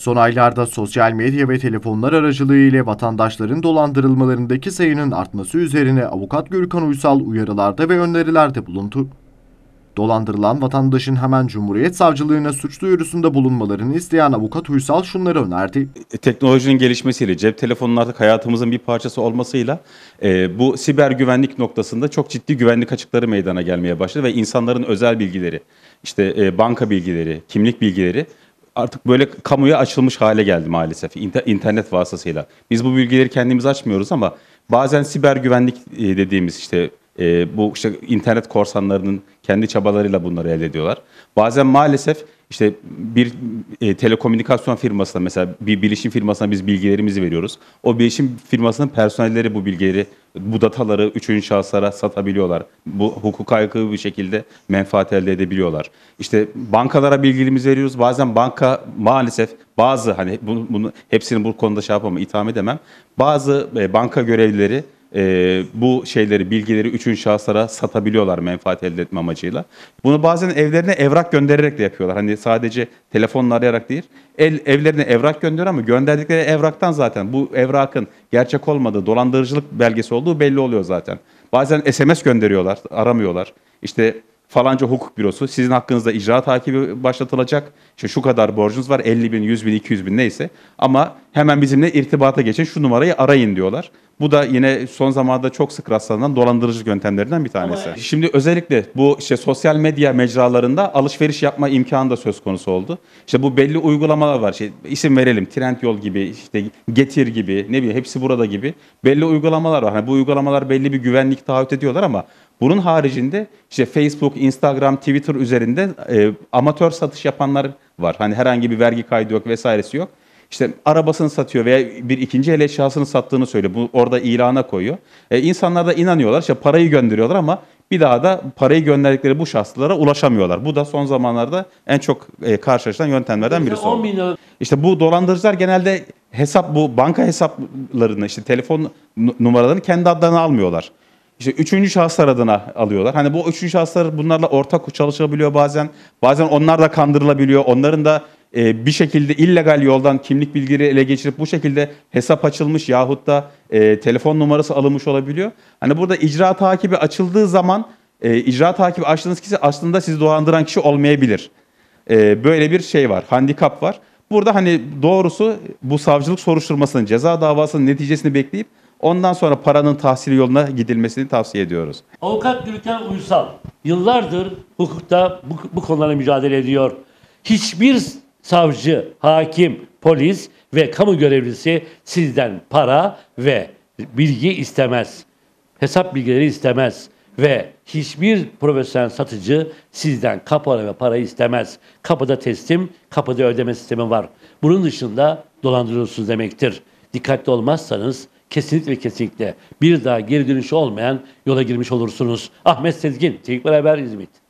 Son aylarda sosyal medya ve telefonlar aracılığı ile vatandaşların dolandırılmalarındaki sayının artması üzerine avukat Gürkan Uysal uyarılarda ve önerilerde bulundu. Dolandırılan vatandaşın hemen Cumhuriyet Savcılığına suç duyurusunda bulunmalarını isteyen avukat Uysal şunları önerdi. E, teknolojinin gelişmesiyle, cep telefonunun artık hayatımızın bir parçası olmasıyla e, bu siber güvenlik noktasında çok ciddi güvenlik açıkları meydana gelmeye başladı ve insanların özel bilgileri, işte e, banka bilgileri, kimlik bilgileri artık böyle kamuya açılmış hale geldi maalesef internet vasıtasıyla. Biz bu bilgileri kendimiz açmıyoruz ama bazen siber güvenlik e, dediğimiz işte e, bu işte internet korsanlarının kendi çabalarıyla bunları elde ediyorlar. Bazen maalesef işte bir e, telekomünikasyon firmasına mesela bir bilişim firmasına biz bilgilerimizi veriyoruz. O bilişim firmasının personelleri bu bilgileri, bu dataları üçüncü şahıslara satabiliyorlar. Bu hukuka aykırı bir şekilde menfaat elde edebiliyorlar. İşte bankalara bilgilerimizi veriyoruz. Bazen banka maalesef bazı hani bunu, bunu hepsini bu konuda şey yapamam, itham edemem. Bazı e, banka görevlileri e, bu şeyleri, bilgileri üçüncü şahıslara satabiliyorlar menfaat elde etme amacıyla. Bunu bazen evlerine evrak göndererek de yapıyorlar. Hani sadece telefonla arayarak değil, el, evlerine evrak gönderiyor ama gönderdikleri evraktan zaten bu evrakın gerçek olmadığı, dolandırıcılık belgesi olduğu belli oluyor zaten. Bazen SMS gönderiyorlar, aramıyorlar. İşte falanca hukuk bürosu sizin hakkınızda icra takibi başlatılacak. İşte şu kadar borcunuz var 50 bin, 100 bin, 200 bin neyse. Ama hemen bizimle irtibata geçin şu numarayı arayın diyorlar. Bu da yine son zamanlarda çok sık rastlanan dolandırıcı yöntemlerinden bir tanesi. Evet. Şimdi özellikle bu işte sosyal medya mecralarında alışveriş yapma imkanı da söz konusu oldu. İşte bu belli uygulamalar var. Şey, isim verelim. Trendyol gibi, işte Getir gibi, ne bileyim hepsi burada gibi belli uygulamalar var. Hani bu uygulamalar belli bir güvenlik taahhüt ediyorlar ama bunun haricinde işte Facebook, Instagram, Twitter üzerinde e, amatör satış yapanlar var. Hani herhangi bir vergi kaydı yok vesairesi yok işte arabasını satıyor veya bir ikinci el eşyasını sattığını söylüyor. Bu orada ilana koyuyor. E, insanlar da inanıyorlar. İşte parayı gönderiyorlar ama bir daha da parayı gönderdikleri bu şahslara ulaşamıyorlar. Bu da son zamanlarda en çok e, karşılaşılan yöntemlerden birisi oldu. İşte bu dolandırıcılar genelde hesap bu banka hesaplarını işte telefon numaralarını kendi adlarına almıyorlar. İşte üçüncü şahıslar adına alıyorlar. Hani bu üçüncü şahıslar bunlarla ortak çalışabiliyor bazen. Bazen onlar da kandırılabiliyor. Onların da e, bir şekilde illegal yoldan kimlik bilgileri ele geçirip bu şekilde hesap açılmış yahut da e, telefon numarası alınmış olabiliyor. Hani burada icra takibi açıldığı zaman e, icra takibi açtığınız kişi aslında sizi dolandıran kişi olmayabilir. E, böyle bir şey var, handikap var. Burada hani doğrusu bu savcılık soruşturmasının, ceza davasının neticesini bekleyip ondan sonra paranın tahsili yoluna gidilmesini tavsiye ediyoruz. Avukat Gülten Uysal yıllardır hukukta bu, bu konulara mücadele ediyor. Hiçbir savcı, hakim, polis ve kamu görevlisi sizden para ve bilgi istemez. Hesap bilgileri istemez ve hiçbir profesyonel satıcı sizden kapora ve para istemez. Kapıda teslim, kapıda ödeme sistemi var. Bunun dışında dolandırıyorsunuz demektir. Dikkatli olmazsanız kesinlikle kesinlikle bir daha geri dönüşü olmayan yola girmiş olursunuz. Ahmet Sezgin, Teknik Beraber İzmit.